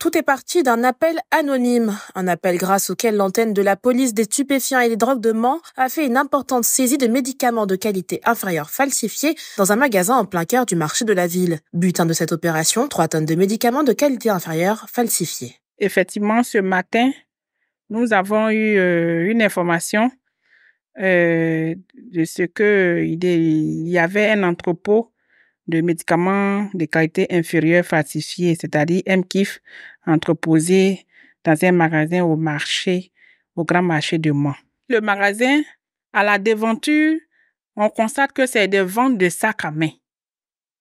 Tout est parti d'un appel anonyme, un appel grâce auquel l'antenne de la police des stupéfiants et des drogues de Mans a fait une importante saisie de médicaments de qualité inférieure falsifiés dans un magasin en plein cœur du marché de la ville. Butin de cette opération, 3 tonnes de médicaments de qualité inférieure falsifiés. Effectivement, ce matin, nous avons eu euh, une information euh, de ce qu'il y avait un entrepôt de médicaments de qualité inférieure falsifiés, c'est-à-dire MKIF, entreposés dans un magasin au marché, au grand marché de Mans. Le magasin, à la devanture, on constate que c'est des ventes de sacs à main.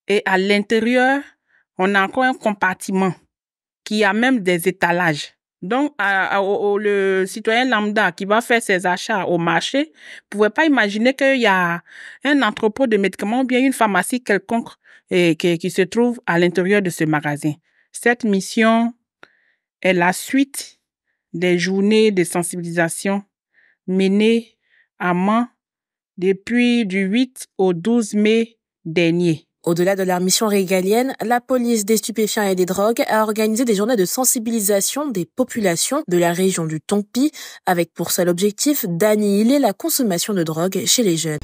Et à l'intérieur, on a encore un compartiment qui a même des étalages. Donc, le citoyen lambda qui va faire ses achats au marché ne pouvait pas imaginer qu'il y a un entrepôt de médicaments ou bien une pharmacie quelconque qui, se trouve à l'intérieur de ce magasin. Cette mission est la suite des journées de sensibilisation menées à Mans depuis du 8 au 12 mai dernier. Au-delà de leur mission régalienne, la police des stupéfiants et des drogues a organisé des journées de sensibilisation des populations de la région du Tompi, avec pour seul objectif d'annihiler la consommation de drogue chez les jeunes.